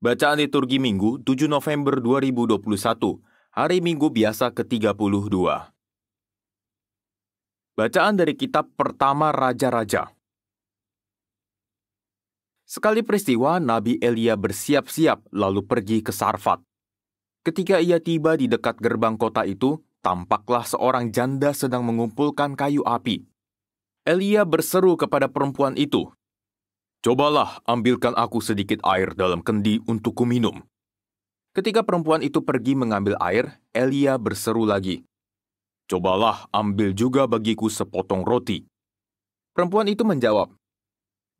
Bacaan liturgi Minggu 7 November 2021, hari Minggu biasa ke-32. Bacaan dari kitab pertama Raja-Raja. Sekali peristiwa, Nabi Elia bersiap-siap lalu pergi ke Sarfat. Ketika ia tiba di dekat gerbang kota itu, tampaklah seorang janda sedang mengumpulkan kayu api. Elia berseru kepada perempuan itu, Cobalah ambilkan aku sedikit air dalam kendi untuk kuminum. Ketika perempuan itu pergi mengambil air, Elia berseru lagi, Cobalah ambil juga bagiku sepotong roti. Perempuan itu menjawab,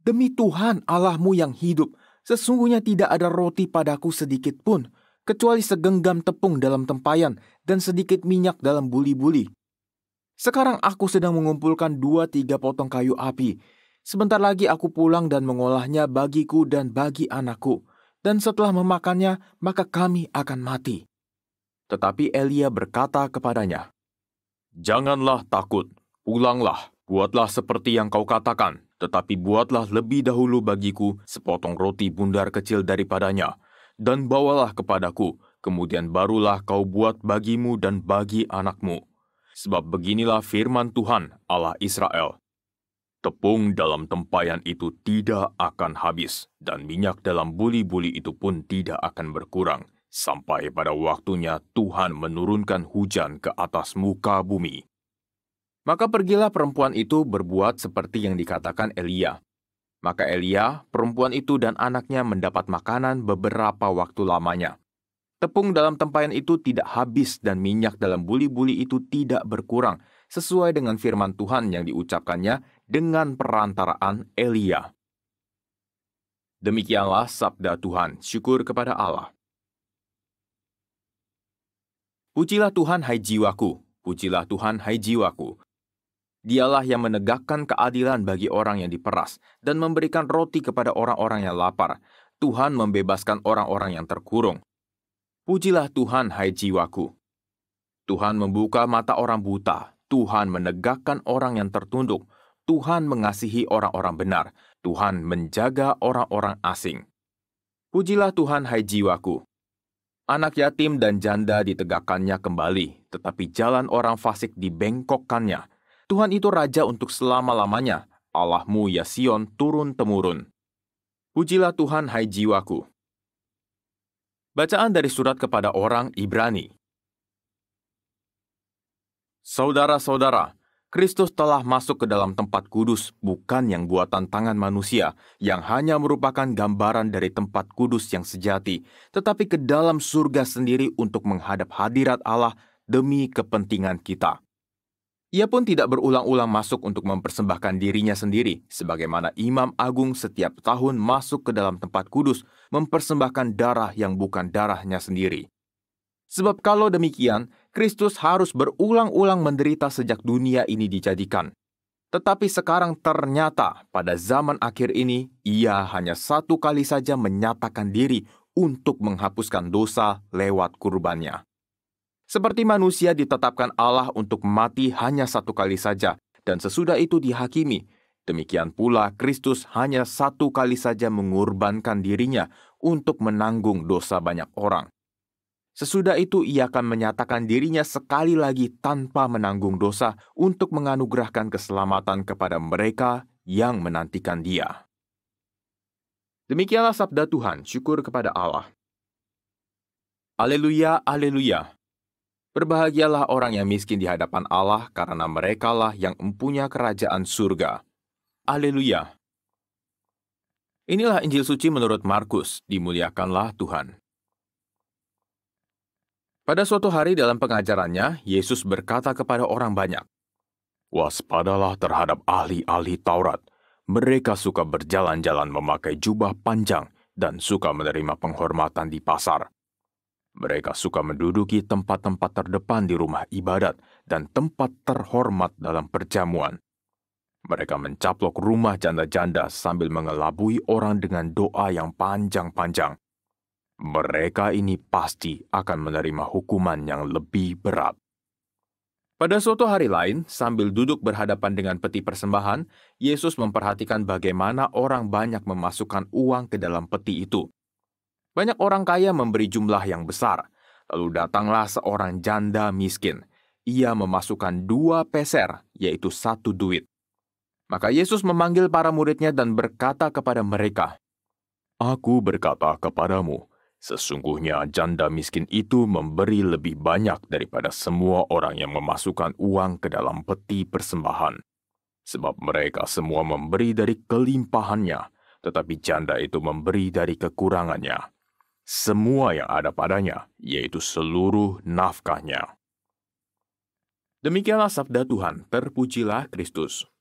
Demi Tuhan Allahmu yang hidup, sesungguhnya tidak ada roti padaku sedikit pun, kecuali segenggam tepung dalam tempayan dan sedikit minyak dalam buli-buli. Sekarang aku sedang mengumpulkan dua tiga potong kayu api, Sebentar lagi aku pulang dan mengolahnya bagiku dan bagi anakku, dan setelah memakannya, maka kami akan mati. Tetapi Elia berkata kepadanya, "Janganlah takut, pulanglah, buatlah seperti yang kau katakan, tetapi buatlah lebih dahulu bagiku sepotong roti bundar kecil daripadanya, dan bawalah kepadaku, kemudian barulah kau buat bagimu dan bagi anakmu." Sebab beginilah firman Tuhan, Allah Israel: Tepung dalam tempayan itu tidak akan habis, dan minyak dalam buli-buli itu pun tidak akan berkurang, sampai pada waktunya Tuhan menurunkan hujan ke atas muka bumi. Maka pergilah perempuan itu berbuat seperti yang dikatakan Elia. Maka Elia, perempuan itu dan anaknya mendapat makanan beberapa waktu lamanya. Tepung dalam tempayan itu tidak habis dan minyak dalam buli-buli itu tidak berkurang, sesuai dengan firman Tuhan yang diucapkannya dengan perantaraan Elia. Demikianlah sabda Tuhan, syukur kepada Allah. Pujilah Tuhan hai jiwaku, pujilah Tuhan hai jiwaku. Dialah yang menegakkan keadilan bagi orang yang diperas dan memberikan roti kepada orang-orang yang lapar. Tuhan membebaskan orang-orang yang terkurung. Pujilah Tuhan, hai jiwaku. Tuhan membuka mata orang buta, Tuhan menegakkan orang yang tertunduk, Tuhan mengasihi orang-orang benar, Tuhan menjaga orang-orang asing. Pujilah Tuhan, hai jiwaku. Anak yatim dan janda ditegakkannya kembali, tetapi jalan orang fasik dibengkokkannya. Tuhan itu raja untuk selama-lamanya, Allahmu ya Sion turun-temurun. Pujilah Tuhan, hai jiwaku. Bacaan dari surat kepada orang Ibrani. Saudara-saudara, Kristus telah masuk ke dalam tempat kudus, bukan yang buatan tangan manusia, yang hanya merupakan gambaran dari tempat kudus yang sejati, tetapi ke dalam surga sendiri untuk menghadap hadirat Allah demi kepentingan kita. Ia pun tidak berulang-ulang masuk untuk mempersembahkan dirinya sendiri, sebagaimana Imam Agung setiap tahun masuk ke dalam tempat kudus mempersembahkan darah yang bukan darahnya sendiri. Sebab kalau demikian, Kristus harus berulang-ulang menderita sejak dunia ini dijadikan. Tetapi sekarang ternyata pada zaman akhir ini, ia hanya satu kali saja menyatakan diri untuk menghapuskan dosa lewat kurbannya. Seperti manusia ditetapkan Allah untuk mati hanya satu kali saja, dan sesudah itu dihakimi. Demikian pula Kristus hanya satu kali saja mengorbankan dirinya untuk menanggung dosa banyak orang. Sesudah itu ia akan menyatakan dirinya sekali lagi tanpa menanggung dosa untuk menganugerahkan keselamatan kepada mereka yang menantikan dia. Demikianlah sabda Tuhan, syukur kepada Allah. Haleluya, haleluya. Berbahagialah orang yang miskin di hadapan Allah, karena merekalah yang empunya kerajaan surga. Haleluya! Inilah Injil suci menurut Markus, dimuliakanlah Tuhan. Pada suatu hari dalam pengajarannya, Yesus berkata kepada orang banyak, Waspadalah terhadap ahli-ahli Taurat. Mereka suka berjalan-jalan memakai jubah panjang dan suka menerima penghormatan di pasar. Mereka suka menduduki tempat-tempat terdepan di rumah ibadat dan tempat terhormat dalam perjamuan. Mereka mencaplok rumah janda-janda sambil mengelabui orang dengan doa yang panjang-panjang. Mereka ini pasti akan menerima hukuman yang lebih berat. Pada suatu hari lain, sambil duduk berhadapan dengan peti persembahan, Yesus memperhatikan bagaimana orang banyak memasukkan uang ke dalam peti itu. Banyak orang kaya memberi jumlah yang besar. Lalu datanglah seorang janda miskin. Ia memasukkan dua peser, yaitu satu duit. Maka Yesus memanggil para muridnya dan berkata kepada mereka, Aku berkata kepadamu, sesungguhnya janda miskin itu memberi lebih banyak daripada semua orang yang memasukkan uang ke dalam peti persembahan. Sebab mereka semua memberi dari kelimpahannya, tetapi janda itu memberi dari kekurangannya semua yang ada padanya, yaitu seluruh nafkahnya. Demikianlah sabda Tuhan, terpujilah Kristus.